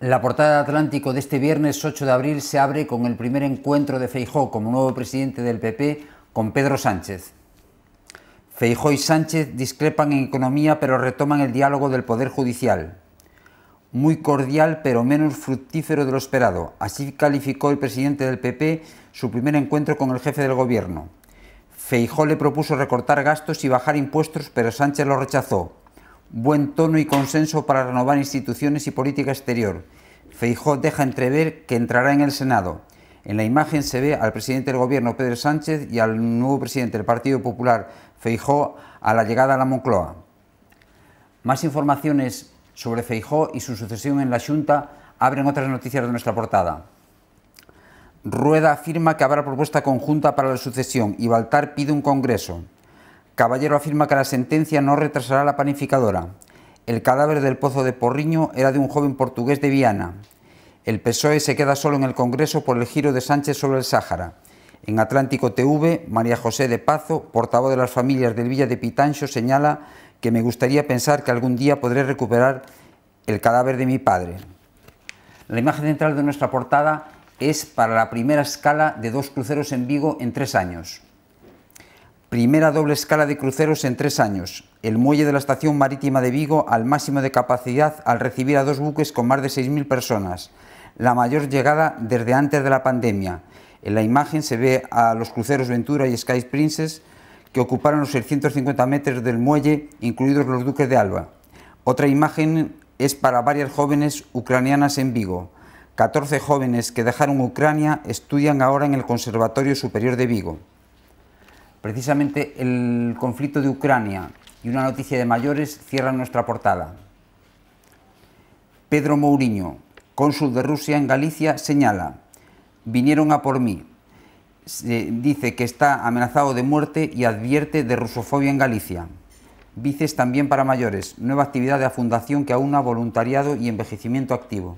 La portada de Atlántico de este viernes 8 de abril se abre con el primer encuentro de Feijó como nuevo presidente del PP con Pedro Sánchez. Feijó y Sánchez discrepan en economía pero retoman el diálogo del Poder Judicial. Muy cordial pero menos fructífero de lo esperado. Así calificó el presidente del PP su primer encuentro con el jefe del gobierno. Feijó le propuso recortar gastos y bajar impuestos pero Sánchez lo rechazó buen tono y consenso para renovar instituciones y política exterior. Feijó deja entrever que entrará en el Senado. En la imagen se ve al presidente del gobierno Pedro Sánchez y al nuevo presidente del Partido Popular Feijó a la llegada a la Moncloa. Más informaciones sobre Feijó y su sucesión en la Junta abren otras noticias de nuestra portada. Rueda afirma que habrá propuesta conjunta para la sucesión y Baltar pide un congreso. Caballero afirma que la sentencia no retrasará la panificadora. El cadáver del pozo de Porriño era de un joven portugués de Viana. El PSOE se queda solo en el Congreso por el giro de Sánchez sobre el Sáhara. En Atlántico TV, María José de Pazo, portavoz de las familias del Villa de Pitancho, señala que me gustaría pensar que algún día podré recuperar el cadáver de mi padre. La imagen central de nuestra portada es para la primera escala de dos cruceros en Vigo en tres años. Primera doble escala de cruceros en tres años. El muelle de la estación marítima de Vigo al máximo de capacidad al recibir a dos buques con más de 6.000 personas. La mayor llegada desde antes de la pandemia. En la imagen se ve a los cruceros Ventura y Sky Princess que ocuparon los 650 metros del muelle, incluidos los duques de Alba. Otra imagen es para varias jóvenes ucranianas en Vigo. 14 jóvenes que dejaron Ucrania estudian ahora en el Conservatorio Superior de Vigo. Precisamente el conflicto de Ucrania y una noticia de mayores cierran nuestra portada. Pedro Mourinho, cónsul de Rusia en Galicia, señala, vinieron a por mí. dice que está amenazado de muerte y advierte de rusofobia en Galicia. Vices también para mayores, nueva actividad de la Fundación que aúna voluntariado y envejecimiento activo.